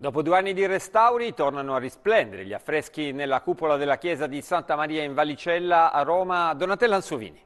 Dopo due anni di restauri tornano a risplendere gli affreschi nella cupola della chiesa di Santa Maria in Valicella a Roma. Donatella Ansovini.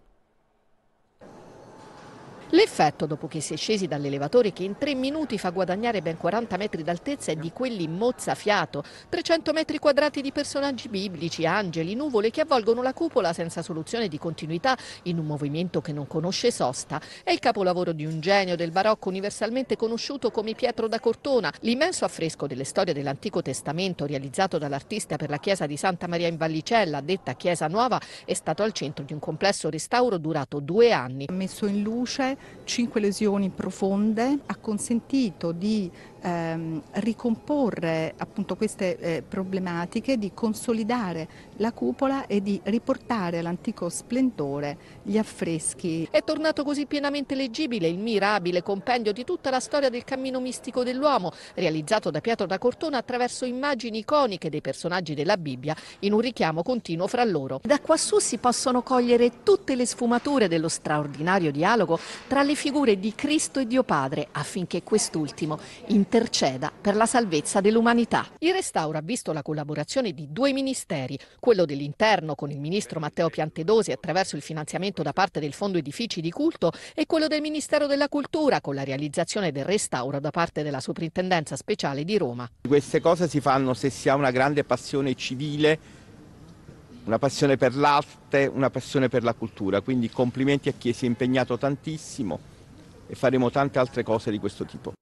L'effetto, dopo che si è scesi dall'elevatore che in tre minuti fa guadagnare ben 40 metri d'altezza, è di quelli mozzafiato. 300 metri quadrati di personaggi biblici, angeli, nuvole che avvolgono la cupola senza soluzione di continuità in un movimento che non conosce sosta. È il capolavoro di un genio del barocco universalmente conosciuto come Pietro da Cortona. L'immenso affresco delle storie dell'Antico Testamento realizzato dall'artista per la chiesa di Santa Maria in Vallicella, detta Chiesa Nuova, è stato al centro di un complesso restauro durato due anni. Messo in luce cinque lesioni profonde, ha consentito di ehm, ricomporre appunto queste eh, problematiche, di consolidare la cupola e di riportare all'antico splendore gli affreschi. È tornato così pienamente leggibile il mirabile compendio di tutta la storia del cammino mistico dell'uomo, realizzato da Pietro da Cortona attraverso immagini iconiche dei personaggi della Bibbia in un richiamo continuo fra loro. Da quassù si possono cogliere tutte le sfumature dello straordinario dialogo tra le figure di Cristo e Dio Padre affinché quest'ultimo, in interceda per la salvezza dell'umanità. Il restauro ha visto la collaborazione di due ministeri, quello dell'interno con il ministro Matteo Piantedosi attraverso il finanziamento da parte del Fondo Edifici di Culto e quello del Ministero della Cultura con la realizzazione del restauro da parte della Soprintendenza Speciale di Roma. Queste cose si fanno se si ha una grande passione civile una passione per l'arte, una passione per la cultura, quindi complimenti a chi si è impegnato tantissimo e faremo tante altre cose di questo tipo.